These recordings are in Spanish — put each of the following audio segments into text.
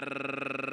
Arr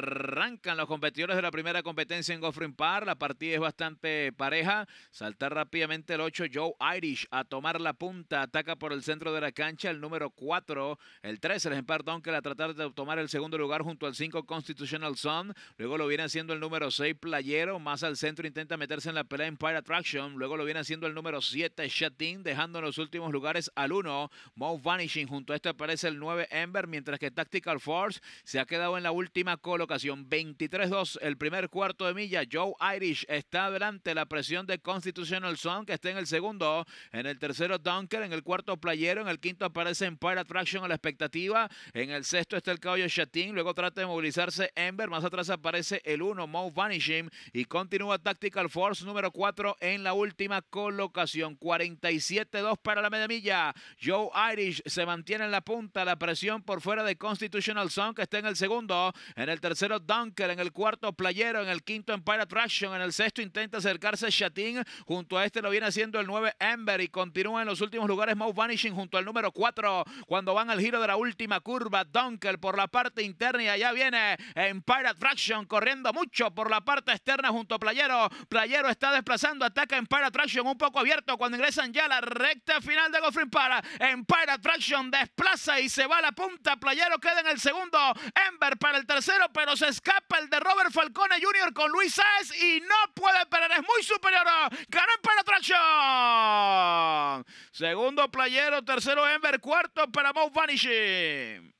los competidores de la primera competencia en Goffrin Par. La partida es bastante pareja. Saltar rápidamente el 8, Joe Irish, a tomar la punta. Ataca por el centro de la cancha el número 4, el 3, el Empire Donker, a tratar de tomar el segundo lugar junto al 5, Constitutional Sun. Luego lo viene haciendo el número 6, Playero. Más al centro intenta meterse en la pelea Empire Attraction. Luego lo viene haciendo el número 7, Shatin, dejando en los últimos lugares al 1, Mo Vanishing. Junto a este aparece el 9, Ember, mientras que Tactical Force se ha quedado en la última colocación. 23-2 el primer cuarto de milla. Joe Irish está adelante la presión de Constitutional Song que está en el segundo. En el tercero Dunker, en el cuarto Playero, en el quinto aparece Empire Attraction a la expectativa. En el sexto está el caballo Chatín, luego trata de movilizarse Ember. Más atrás aparece el uno Mo Vanishing. Y continúa Tactical Force número 4 en la última colocación. 47-2 para la media milla. Joe Irish se mantiene en la punta. La presión por fuera de Constitutional Song que está en el segundo. En el tercero Dunker en el cuarto Playero, en el quinto Empire Attraction, en el sexto intenta acercarse Chatín. junto a este lo viene haciendo el 9 Ember y continúa en los últimos lugares Mouth Vanishing junto al número 4 cuando van al giro de la última curva, Dunkel por la parte interna y allá viene Empire Attraction corriendo mucho por la parte externa junto a Playero, Playero está desplazando, ataca Empire Attraction un poco abierto cuando ingresan ya a la recta final de Goffin Para, Empire Attraction desplaza y se va a la punta, Playero queda en el segundo, Ember para el tercero pero se escapa el de Robert Falcone Jr. con Luis Sáez y no puede perder, Es muy superior. ¡Ganó para penetración. Segundo playero, tercero Ember, cuarto para Mount Vanishing.